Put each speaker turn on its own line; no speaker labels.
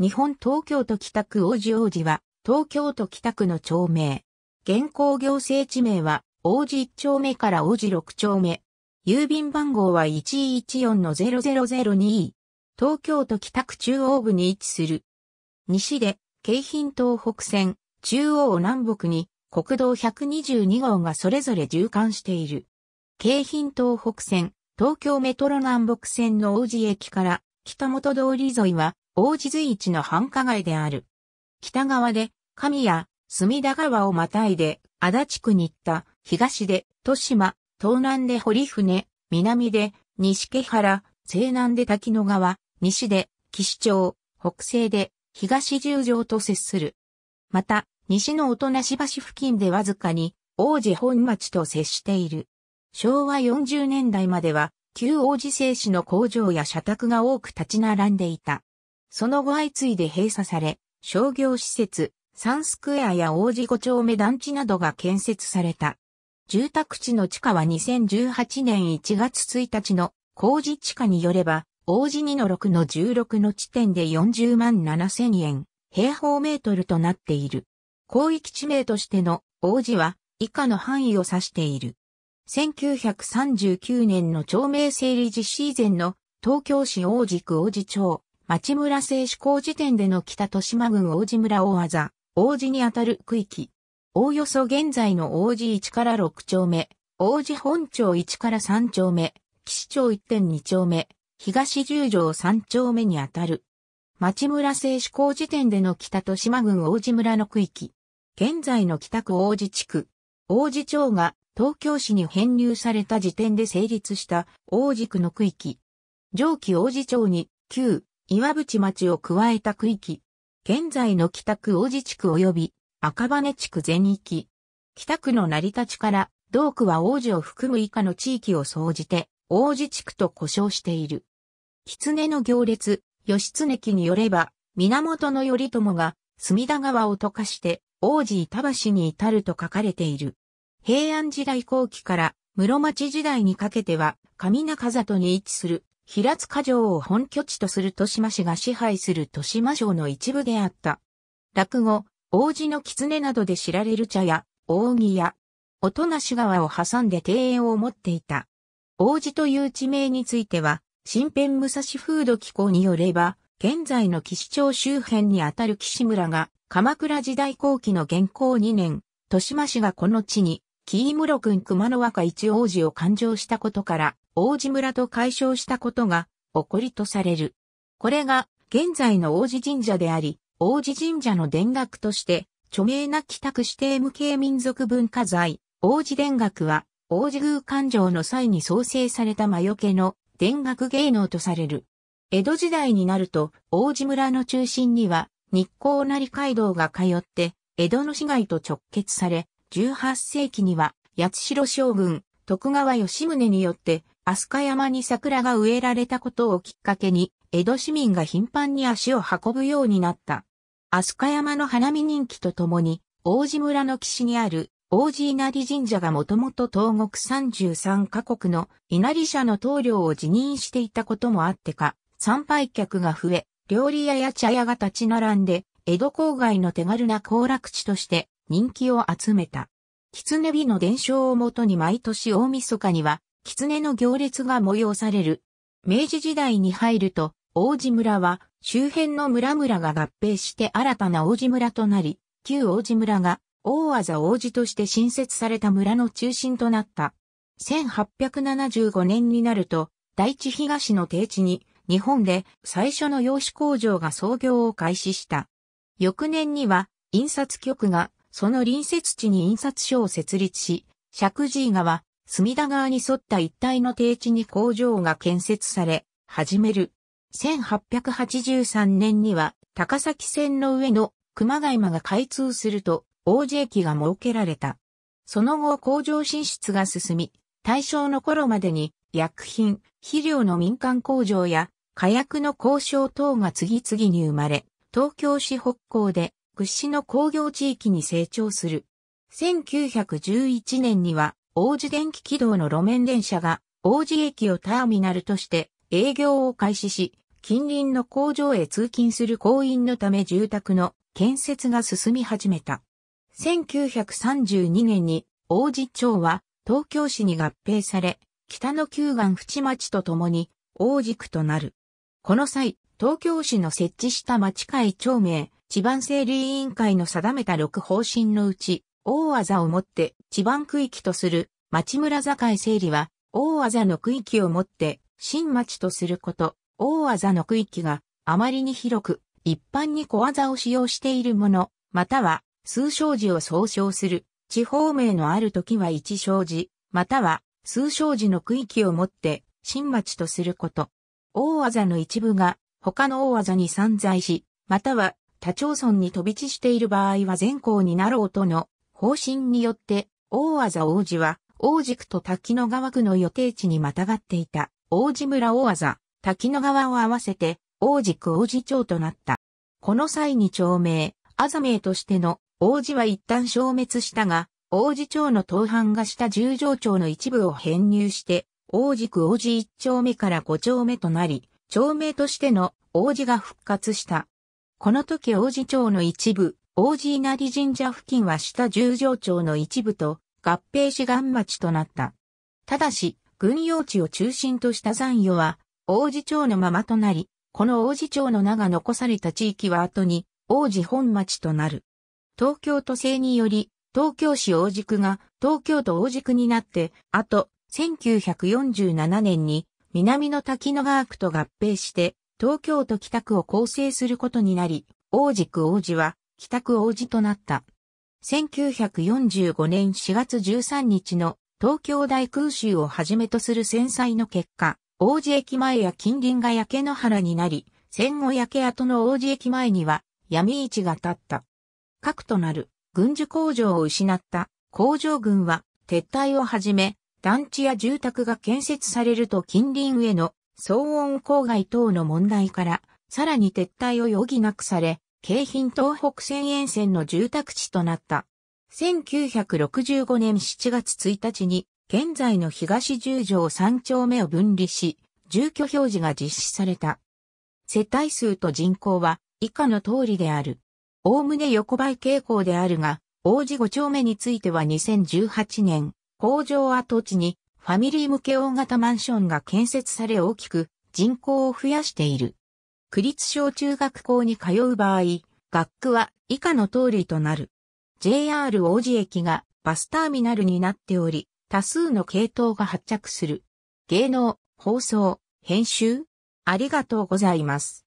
日本東京都北区王子王子は、東京都北区の町名。現行行政地名は、王子1丁目から王子6丁目。郵便番号は114の00002。東京都北区中央部に位置する。西で、京浜東北線、中央南北に、国道122号がそれぞれ縦貫している。京浜東北線、東京メトロ南北線の王子駅から北本通り沿いは、王子随一の繁華街である。北側で、神谷、隅田川をまたいで、足立区に行った、東で、豊島、東南で堀船、南で、西毛原、西南で滝野川、西で、岸町、北西で、東十条と接する。また、西の大人し橋付近でわずかに、王子本町と接している。昭和40年代までは、旧王子製紙の工場や社宅が多く立ち並んでいた。その後相次いで閉鎖され、商業施設、サンスクエアや王子五丁目団地などが建設された。住宅地の地価は2018年1月1日の工事地価によれば、王子2の6の16の地点で40万7千円、平方メートルとなっている。広域地名としての王子は以下の範囲を指している。1939年の町名整理実施以前の東京市王子区王子町、町村制志行時点での北豊島郡王子村大技、王子にあたる区域。おおよそ現在の王子1から6丁目、王子本町1から3丁目、岸町1.2丁目、東十条3丁目にあたる。町村制志行時点での北豊島郡王子村の区域。現在の北区王子地区。王子町が東京市に編入された時点で成立した王子区の区域。上記王子町に旧岩淵町を加えた区域。現在の北区王子地区及び赤羽地区全域。北区の成り立ちから同区は王子を含む以下の地域を総じて王子地区と呼称している。狐の行列、義経記によれば、源頼朝が隅田川を溶かして王子板橋に至ると書かれている。平安時代後期から室町時代にかけては上中里に位置する平塚城を本拠地とする豊島市が支配する豊島省の一部であった。落語、王子の狐などで知られる茶屋、扇屋、音無川を挟んで庭園を持っていた。王子という地名については、新編武蔵風土機構によれば、現在の岸町周辺にあたる岸村が、鎌倉時代後期の元寇2年、豊島市がこの地に、キームロ君熊野若一王子を勘定したことから、王子村と解消したことが、起こりとされる。これが、現在の王子神社であり、王子神社の田楽として、著名な帰宅指定無形民族文化財、王子田楽は、王子宮勘定の際に創生された魔除けの田楽芸能とされる。江戸時代になると、王子村の中心には、日光成街道が通って、江戸の市街と直結され、18世紀には、八代将軍、徳川吉宗によって、飛鳥山に桜が植えられたことをきっかけに、江戸市民が頻繁に足を運ぶようになった。飛鳥山の花見人気とともに、王子村の岸にある王子稲荷神社がもともと東国33カ国の稲荷社の棟梁を辞任していたこともあってか、参拝客が増え、料理屋や茶屋が立ち並んで、江戸郊外の手軽な行楽地として人気を集めた。狐火の伝承をもとに毎年大晦日には、狐の行列が催される。明治時代に入ると、王子村は周辺の村々が合併して新たな王子村となり、旧王子村が大技王子として新設された村の中心となった。1875年になると、大地東の定地に、日本で最初の洋紙工場が創業を開始した。翌年には、印刷局がその隣接地に印刷所を設立し、石神井川、隅田川に沿った一帯の低地に工場が建設され、始める。1883年には、高崎線の上の熊谷間が開通すると、王子駅が設けられた。その後工場進出が進み、大正の頃までに薬品、肥料の民間工場や火薬の交渉等が次々に生まれ、東京市北港で屈指の工業地域に成長する。1911年には、王子電気軌道の路面電車が、王子駅をターミナルとして営業を開始し、近隣の工場へ通勤する行員のため住宅の建設が進み始めた。1932年に王子町は東京市に合併され、北の旧岸淵町とともに王子区となる。この際、東京市の設置した町会町名、地盤整理委員会の定めた6方針のうち、大技をもって地盤区域とする町村境整理は、大技の区域をもって新町とすること、大技の区域があまりに広く、一般に小技を使用しているもの、または、数小字を総称する、地方名のある時は一小字、または、数小字の区域をもって、新町とすること。大技の一部が、他の大技に散在し、または他町村に飛び地している場合は全校になろうとの方針によって、大技王子は、王子区と滝野川区の予定地にまたがっていた、王子村大技、滝野川を合わせて、王子区王子町となった。この際に町名、あざ名としての王子は一旦消滅したが、王子町の東藩がした十条町の一部を編入して、王子区王子一丁目から五丁目となり、町名としての王子が復活した。この時王子町の一部、王子稲荷神社付近は下十条町の一部と合併志願町となった。ただし、軍用地を中心とした残余は、王子町のままとなり、この王子町の名が残された地域は後に、王子本町となる。東京都政により、東京市王子区が東京都王子区になって、あと、1947年に南の滝野川区と合併して、東京都北区を構成することになり、王子区王子は北区王子となった。1945年4月13日の東京大空襲をはじめとする戦災の結果、王子駅前や近隣が焼け野原になり、戦後焼け跡の王子駅前には闇市が立った。核となる軍需工場を失った工場軍は撤退をはじめ、団地や住宅が建設されると近隣への騒音郊外等の問題から、さらに撤退を余儀なくされ、京浜東北線沿線の住宅地となった。1965年7月1日に、現在の東十条3丁目を分離し、住居表示が実施された。世帯数と人口は以下の通りである。おおむね横ばい傾向であるが、王子5丁目については2018年、工場跡地にファミリー向け大型マンションが建設され大きく人口を増やしている。区立小中学校に通う場合、学区は以下の通りとなる。JR 王子駅がバスターミナルになっており、多数の系統が発着する。芸能、放送、編集ありがとうございます。